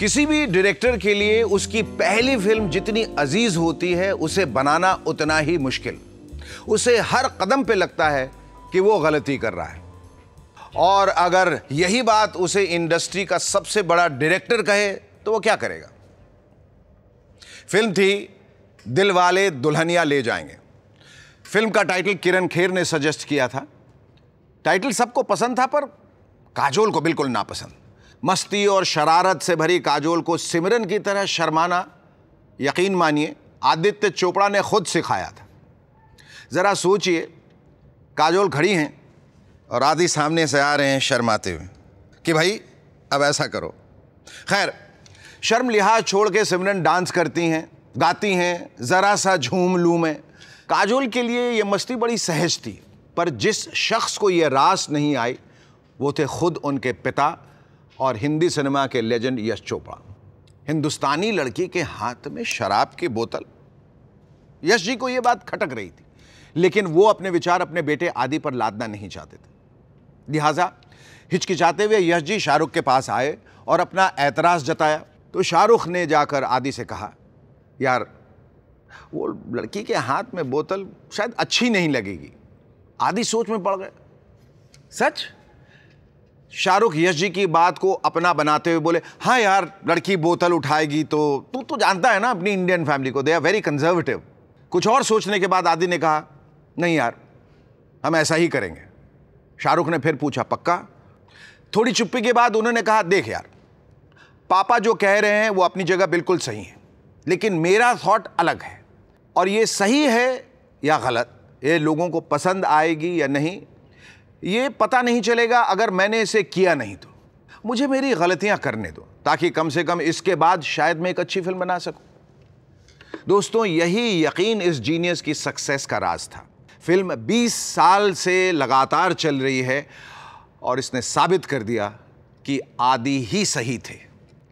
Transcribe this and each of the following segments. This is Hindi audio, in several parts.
किसी भी डायरेक्टर के लिए उसकी पहली फिल्म जितनी अजीज होती है उसे बनाना उतना ही मुश्किल उसे हर कदम पे लगता है कि वो गलती कर रहा है और अगर यही बात उसे इंडस्ट्री का सबसे बड़ा डायरेक्टर कहे तो वो क्या करेगा फिल्म थी दिल वाले दुल्हनिया ले जाएंगे फिल्म का टाइटल किरण खेर ने सजेस्ट किया था टाइटल सबको पसंद था पर काजोल को बिल्कुल नापसंद मस्ती और शरारत से भरी काजोल को सिमरन की तरह शर्माना यकीन मानिए आदित्य चोपड़ा ने खुद सिखाया था ज़रा सोचिए काजोल खड़ी हैं और आदि सामने से आ रहे हैं शर्माते हुए कि भाई अब ऐसा करो खैर शर्म लिहाज छोड़ के सिमरन डांस करती हैं गाती हैं ज़रा सा झूम लूम है काजोल के लिए ये मस्ती बड़ी सहज थी पर जिस शख्स को ये रास नहीं आई वो थे खुद उनके पिता और हिंदी सिनेमा के लेजेंड यश चोपड़ा हिंदुस्तानी लड़की के हाथ में शराब की बोतल यश जी को यह बात खटक रही थी लेकिन वो अपने विचार अपने बेटे आदि पर लादना नहीं चाहते थे लिहाजा हिचकिचाते हुए यश जी शाहरुख के पास आए और अपना ऐतराज़ जताया तो शाहरुख ने जाकर आदि से कहा यार वो लड़की के हाथ में बोतल शायद अच्छी नहीं लगेगी आदि सोच में पड़ गए सच शाहरुख यश जी की बात को अपना बनाते हुए बोले हाँ यार लड़की बोतल उठाएगी तो तू तो जानता है ना अपनी इंडियन फैमिली को दे आर वेरी कंजर्वेटिव कुछ और सोचने के बाद आदि ने कहा नहीं यार हम ऐसा ही करेंगे शाहरुख ने फिर पूछा पक्का थोड़ी चुप्पी के बाद उन्होंने कहा देख यार पापा जो कह रहे हैं वो अपनी जगह बिल्कुल सही है लेकिन मेरा थॉट अलग है और ये सही है या गलत ये लोगों को पसंद आएगी या नहीं ये पता नहीं चलेगा अगर मैंने इसे किया नहीं तो मुझे मेरी गलतियां करने दो ताकि कम से कम इसके बाद शायद मैं एक अच्छी फिल्म बना सकूं दोस्तों यही यकीन इस जीनियस की सक्सेस का राज था फिल्म 20 साल से लगातार चल रही है और इसने साबित कर दिया कि आदि ही सही थे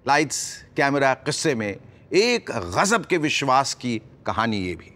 लाइट्स कैमरा किस्से में एक गज़ब के विश्वास की कहानी ये भी